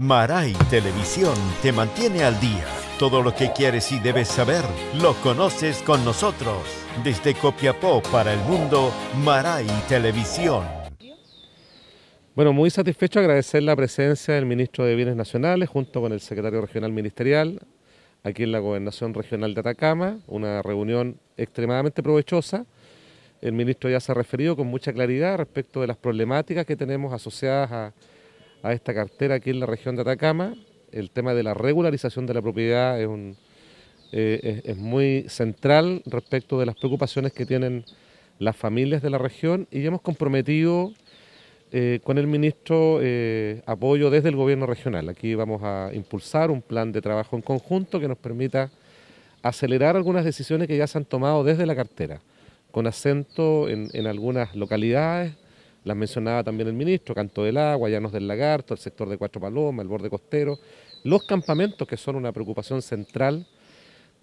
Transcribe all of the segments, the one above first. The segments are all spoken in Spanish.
Maray Televisión te mantiene al día. Todo lo que quieres y debes saber lo conoces con nosotros. Desde Copiapó para el mundo, Maray Televisión. Bueno, muy satisfecho agradecer la presencia del ministro de Bienes Nacionales junto con el secretario regional ministerial aquí en la Gobernación Regional de Atacama, una reunión extremadamente provechosa. El ministro ya se ha referido con mucha claridad respecto de las problemáticas que tenemos asociadas a a esta cartera aquí en la región de Atacama. El tema de la regularización de la propiedad es, eh, muy central respecto de las preocupaciones que tienen las familias de la región y hemos comprometido eh, con el ministro eh, apoyo desde el gobierno regional. Aquí vamos a impulsar un plan de trabajo en conjunto que nos permita acelerar algunas decisiones que ya se han tomado desde la cartera, con acento en algunas localidades las mencionaba también el ministro, Canto del Agua, Llanos del Lagarto, el sector de Cuatro Palomas, el borde costero, los campamentos que son una preocupación central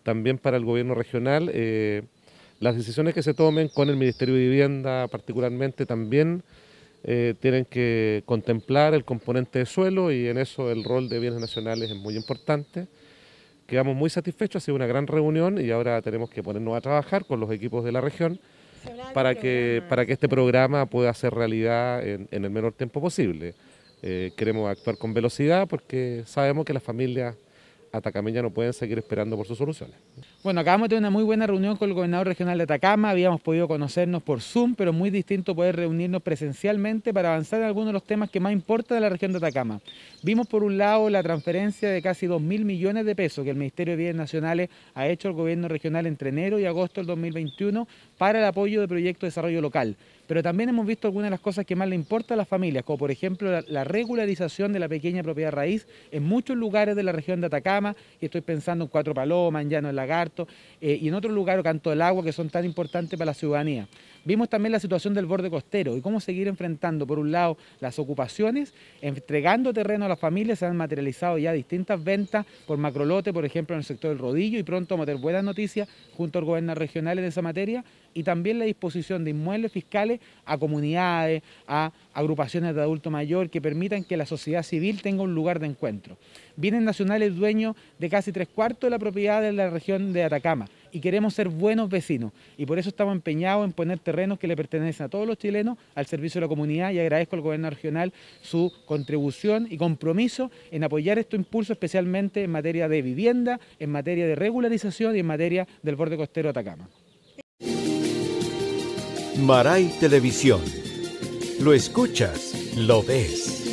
también para el gobierno regional. Eh, las decisiones que se tomen con el Ministerio de Vivienda particularmente también eh, tienen que contemplar el componente de suelo y en eso el rol de bienes nacionales es muy importante. Quedamos muy satisfechos, ha sido una gran reunión y ahora tenemos que ponernos a trabajar con los equipos de la región para que, para que este programa pueda ser realidad en, el menor tiempo posible. Eh, queremos actuar con velocidad porque sabemos que las familias Atacama ya no pueden seguir esperando por sus soluciones. Bueno, acabamos de tener una muy buena reunión con el gobernador regional de Atacama, habíamos podido conocernos por Zoom, pero muy distinto poder reunirnos presencialmente para avanzar en algunos de los temas que más importan de la región de Atacama. Vimos por un lado la transferencia de casi 2 mil millones de pesos que el Ministerio de Bienes Nacionales ha hecho al gobierno regional entre enero y agosto del 2021 para el apoyo de proyectos de desarrollo local pero también hemos visto algunas de las cosas que más le importan a las familias, como por ejemplo la, regularización de la pequeña propiedad raíz en muchos lugares de la región de Atacama, y estoy pensando en Cuatro Palomas, en Llano del Lagarto, eh, y en otros lugares, Canto del Agua, que son tan importantes para la ciudadanía. Vimos también la situación del borde costero y cómo seguir enfrentando, por un lado, las ocupaciones, entregando terreno a las familias, se han materializado ya distintas ventas por macrolote, por ejemplo, en el sector del rodillo, y pronto vamos a tener buenas noticias junto al gobierno regional en esa materia, y también la disposición de inmuebles fiscales a comunidades, a agrupaciones de adulto mayor, que permitan que la sociedad civil tenga un lugar de encuentro. Bienes Nacionales dueño de casi tres cuartos de la propiedad de la región de Atacama y queremos ser buenos vecinos. Y por eso estamos empeñados en poner terrenos que le pertenecen a todos los chilenos al servicio de la comunidad y agradezco al gobierno regional su contribución y compromiso en apoyar este impulso, especialmente en materia de vivienda, en materia de regularización y en materia del borde costero Atacama. Maray Televisión. Lo escuchas, lo ves.